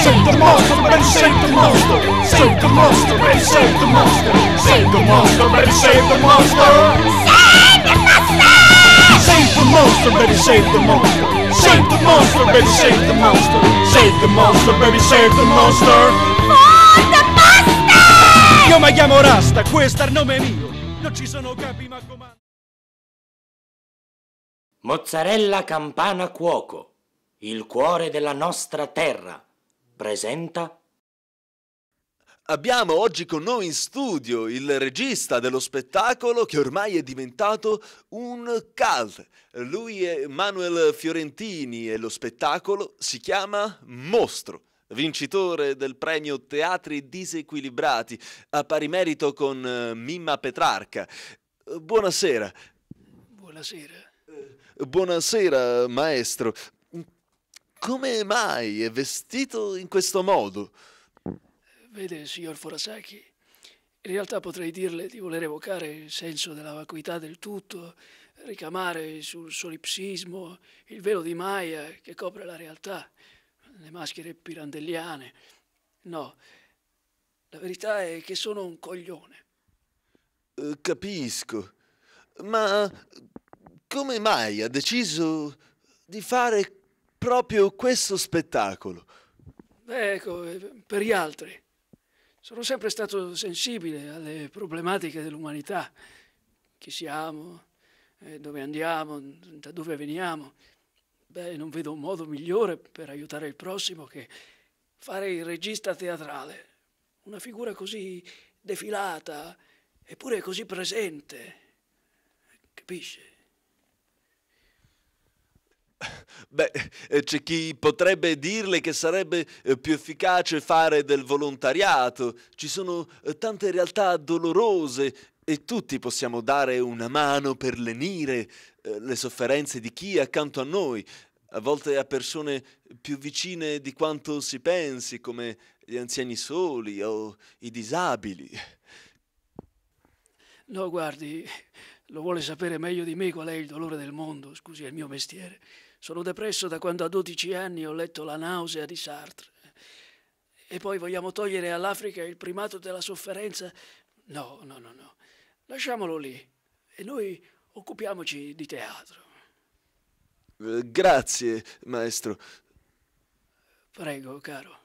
sento the monster, baby, save the monster. Save the monster, baby, save the monster. Save the monster, baby, save the monster. Save the monster, baby, save the monster. Save the monster, Io mi chiamo Rasta, questo è il nome mio. Non ci sono capi ma comando. Mozzarella campana cuoco, il cuore della nostra terra presenta Abbiamo oggi con noi in studio il regista dello spettacolo che ormai è diventato un cult. Lui è Manuel Fiorentini e lo spettacolo si chiama Mostro. Vincitore del premio Teatri Disequilibrati, a pari merito con eh, Mimma Petrarca. Eh, buonasera. Buonasera. Eh, buonasera maestro, come mai è vestito in questo modo? Vede, signor Forasaki, in realtà potrei dirle di voler evocare il senso della vacuità del tutto, ricamare sul solipsismo il velo di Maya che copre la realtà, le maschere pirandelliane. No, la verità è che sono un coglione. Eh, capisco, ma come mai ha deciso di fare proprio questo spettacolo? Beh, ecco, per gli altri. Sono sempre stato sensibile alle problematiche dell'umanità, chi siamo, eh, dove andiamo, da dove veniamo. Beh, non vedo un modo migliore per aiutare il prossimo che fare il regista teatrale, una figura così defilata, eppure così presente, Capisce? Beh, eh, c'è chi potrebbe dirle che sarebbe eh, più efficace fare del volontariato, ci sono eh, tante realtà dolorose e tutti possiamo dare una mano per lenire le sofferenze di chi è accanto a noi, a volte a persone più vicine di quanto si pensi, come gli anziani soli o i disabili. No, guardi, lo vuole sapere meglio di me qual è il dolore del mondo, scusi, è il mio mestiere. Sono depresso da quando a 12 anni ho letto La nausea di Sartre. E poi vogliamo togliere all'Africa il primato della sofferenza? No, no, no, no. Lasciamolo lì e noi occupiamoci di teatro. Eh, grazie, maestro. Prego, caro.